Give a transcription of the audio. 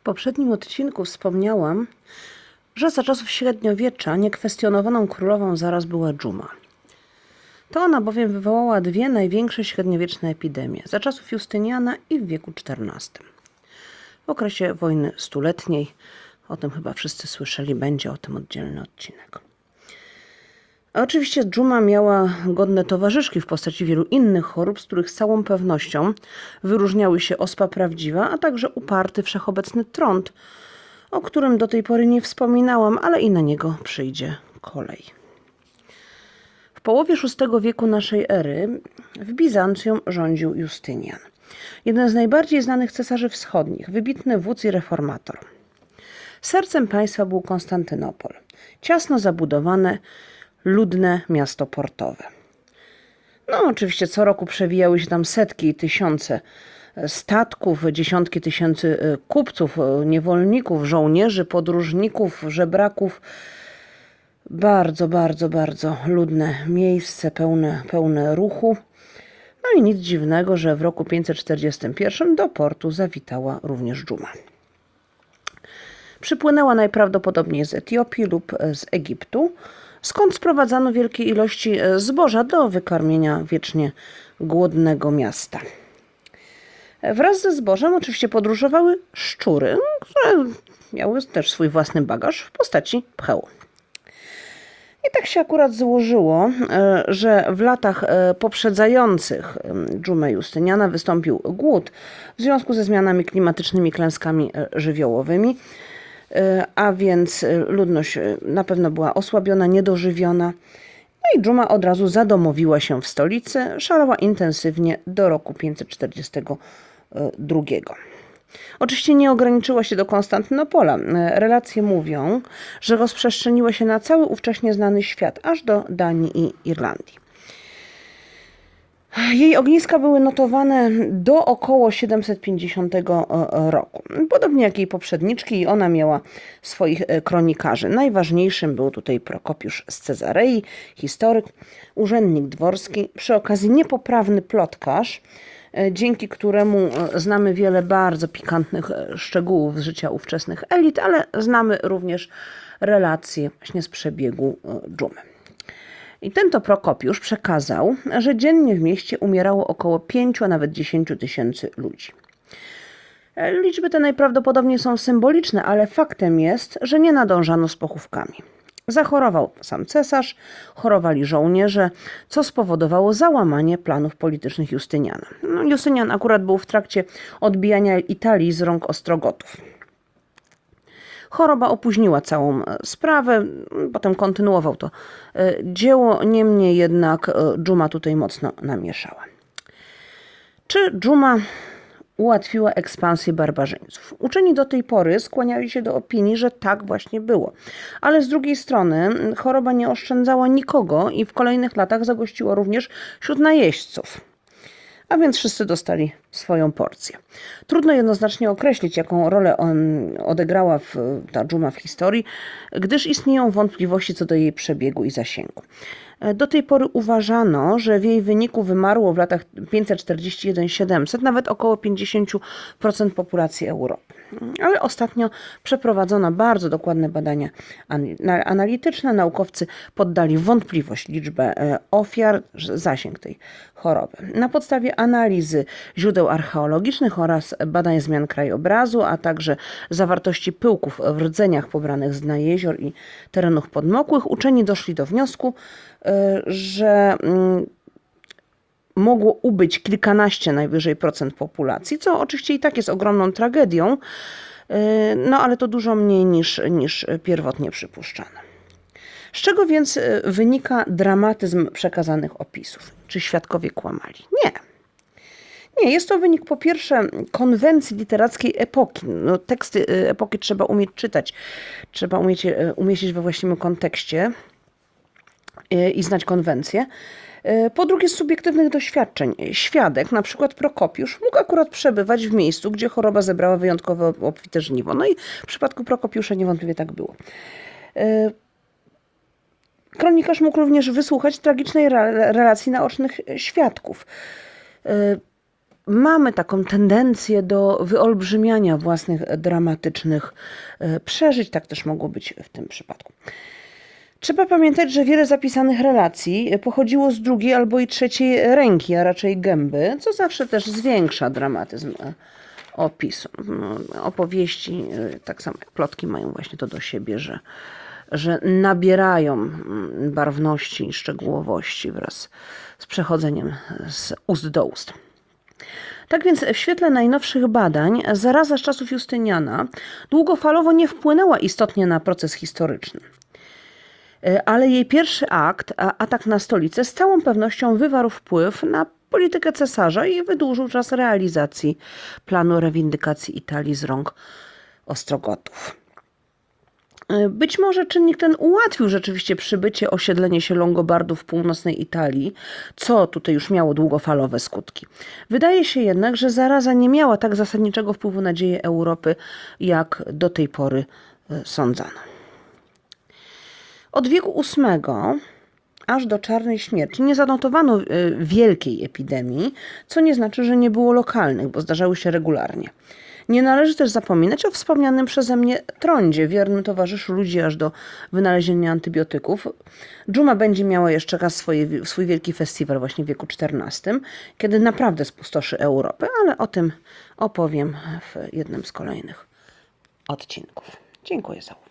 W poprzednim odcinku wspomniałam, że za czasów średniowiecza niekwestionowaną królową zaraz była dżuma. To ona bowiem wywołała dwie największe średniowieczne epidemie za czasów Justyniana i w wieku XIV. W okresie wojny stuletniej, o tym chyba wszyscy słyszeli, będzie o tym oddzielny odcinek. A oczywiście dżuma miała godne towarzyszki w postaci wielu innych chorób, z których z całą pewnością wyróżniały się ospa prawdziwa, a także uparty wszechobecny trąd, o którym do tej pory nie wspominałam, ale i na niego przyjdzie kolej. W połowie VI wieku naszej ery w Bizancjum rządził Justynian, jeden z najbardziej znanych cesarzy wschodnich, wybitny wódz i reformator. Sercem państwa był Konstantynopol, ciasno zabudowane, ludne miasto portowe. No, oczywiście co roku przewijały się tam setki i tysiące e, statków, dziesiątki tysięcy e, kupców, e, niewolników, żołnierzy, podróżników, żebraków. Bardzo, bardzo, bardzo ludne miejsce, pełne, pełne ruchu. No i nic dziwnego, że w roku 541 do portu zawitała również dżuma. Przypłynęła najprawdopodobniej z Etiopii lub z Egiptu skąd sprowadzano wielkie ilości e, zboża do wykarmienia wiecznie głodnego miasta. Wraz ze zbożem oczywiście podróżowały szczury, które miały też swój własny bagaż w postaci pchełu. I tak się akurat złożyło, e, że w latach e, poprzedzających dżumę Justyniana wystąpił głód w związku ze zmianami klimatycznymi, klęskami żywiołowymi a więc y, ludność y, na pewno była osłabiona, niedożywiona. No i dżuma od razu zadomowiła się w stolicy, szalała intensywnie do roku 542. Oczywiście nie ograniczyła się do Konstantynopola. Relacje mówią, że rozprzestrzeniła się na cały ówcześnie znany świat, aż do Danii i Irlandii. Jej ogniska były notowane do około 750 e, e, roku. Podobnie jak jej poprzedniczki, ona miała swoich e, kronikarzy. Najważniejszym był tutaj Prokopiusz z Cezarei, historyk, urzędnik dworski, przy okazji niepoprawny plotkarz, dzięki któremu znamy wiele bardzo pikantnych szczegółów z życia ówczesnych elit, ale znamy również relacje właśnie z przebiegu dżumy. I ten to Prokopiusz przekazał, że dziennie w mieście umierało około 5, a nawet 10 tysięcy ludzi. E, liczby te najprawdopodobniej są symboliczne, ale faktem jest, że nie nadążano z pochówkami. Zachorował sam cesarz, chorowali żołnierze, co spowodowało załamanie planów politycznych Justyniana. No, Justynian akurat był w trakcie odbijania Italii z rąk Ostrogotów. Choroba opóźniła całą e, sprawę, mm, potem kontynuował to e, dzieło, niemniej jednak e, Dżuma tutaj mocno namieszała. Czy Dżuma ułatwiła ekspansję barbarzyńców. Uczeni do tej pory skłaniali się do opinii, że tak właśnie było. Ale z drugiej strony mm, choroba nie oszczędzała nikogo i w kolejnych latach zagościła również wśród najeźdźców. A więc wszyscy dostali swoją porcję. Trudno jednoznacznie określić, jaką rolę odegrała w, ta dżuma w historii, gdyż istnieją wątpliwości co do jej przebiegu i zasięgu. E, do tej pory uważano, że w jej wyniku wymarło w latach 541-700 nawet około 50% populacji Europy. Ale ostatnio przeprowadzono bardzo dokładne badania analityczne. Naukowcy poddali wątpliwość liczbę e, ofiar, zasięg tej choroby. Na podstawie analizy źródeł źródeł archeologicznych oraz badań zmian krajobrazu, a także zawartości pyłków w rdzeniach pobranych z dna jezior i terenów podmokłych, uczeni doszli do wniosku, y, że mm, mogło ubyć kilkanaście najwyżej procent populacji, co oczywiście i tak jest ogromną tragedią, y, no ale to dużo mniej niż, niż pierwotnie przypuszczano. Z czego więc y, wynika dramatyzm przekazanych opisów? Czy świadkowie kłamali? Nie. Nie, jest to wynik po pierwsze konwencji literackiej epoki. No, teksty y, epoki trzeba umieć czytać, trzeba umieć y, umieścić we właściwym kontekście y, i znać konwencje. Po drugie, z subiektywnych doświadczeń. Świadek, na przykład Prokopiusz, mógł akurat przebywać w miejscu, gdzie choroba zebrała wyjątkowo obfite żniwo. No i w przypadku Prokopiusza niewątpliwie tak było. Kronikarz mógł również wysłuchać tragicznej relacji naocznych świadków mamy taką tendencję do wyolbrzymiania własnych dramatycznych e, przeżyć. Tak też mogło być w tym przypadku. Trzeba pamiętać, że wiele zapisanych relacji e, pochodziło z drugiej albo i trzeciej ręki, a raczej gęby, co zawsze też zwiększa dramatyzm e, opisu. No, opowieści, tak samo jak plotki, mają właśnie to do siebie, że, że nabierają barwności i szczegółowości wraz z przechodzeniem z ust do ust. Tak więc w świetle najnowszych badań zaraza z czasów Justyniana długofalowo nie wpłynęła istotnie na proces historyczny. E, ale jej pierwszy akt, atak na stolicę, z całą pewnością wywarł wpływ na politykę cesarza i wydłużył czas realizacji planu rewindykacji Italii z rąk Ostrogotów. E, być może czynnik ten ułatwił rzeczywiście przybycie, osiedlenie się Longobardów w północnej Italii, co tutaj już miało długofalowe skutki. Wydaje się jednak, że zaraza nie miała tak zasadniczego wpływu na dzieje Europy, jak do tej pory e, sądzano. Od wieku VIII aż do czarnej śmierci nie zanotowano e, wielkiej epidemii, co nie znaczy, że nie było lokalnych, bo zdarzały się regularnie. Nie należy też zapominać o wspomnianym przeze mnie trądzie, wiernym towarzyszu ludzi aż do wynalezienia antybiotyków. Dżuma będzie miała jeszcze raz swoje, swój wielki festiwal właśnie w wieku XIV, kiedy naprawdę spustoszy Europę, ale o tym opowiem w jednym z kolejnych odcinków. Dziękuję za uwagę.